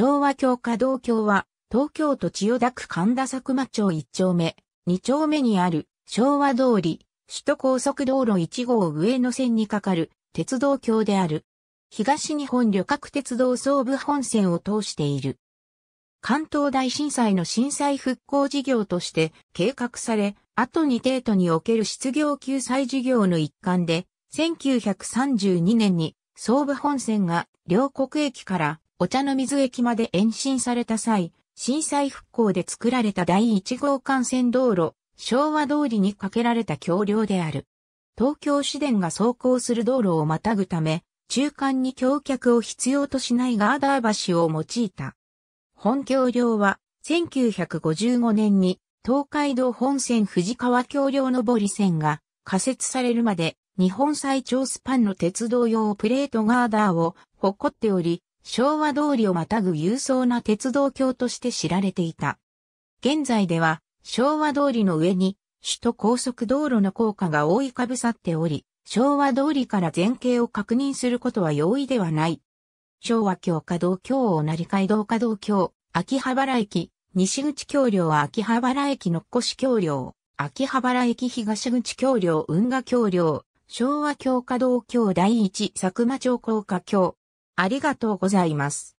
昭和橋華道橋は、東京都千代田区神田佐久間町1丁目、2丁目にある昭和通り、首都高速道路1号上野線にかかる鉄道橋である。東日本旅客鉄道総武本線を通している。関東大震災の震災復興事業として計画され、後に帝都における失業救済事業の一環で、1932年に総武本線が両国駅からお茶の水駅まで延伸された際、震災復興で作られた第1号幹線道路、昭和通りに架けられた橋梁である。東京市電が走行する道路をまたぐため、中間に橋脚を必要としないガーダー橋を用いた。本橋梁は、1955年に東海道本線藤川橋梁上り線が仮設されるまで日本最長スパンの鉄道用プレートガーダーを誇っており、昭和通りをまたぐ勇壮な鉄道橋として知られていた。現在では昭和通りの上に首都高速道路の効果が覆いかぶさっており、昭和通りから前景を確認することは容易ではない。昭和橋下道橋を成街道下道橋、秋葉原駅、西口橋梁は秋葉原駅の越橋梁、秋葉原駅東口橋梁運河橋梁、昭和橋下道橋第一佐久間町高架橋、ありがとうございます。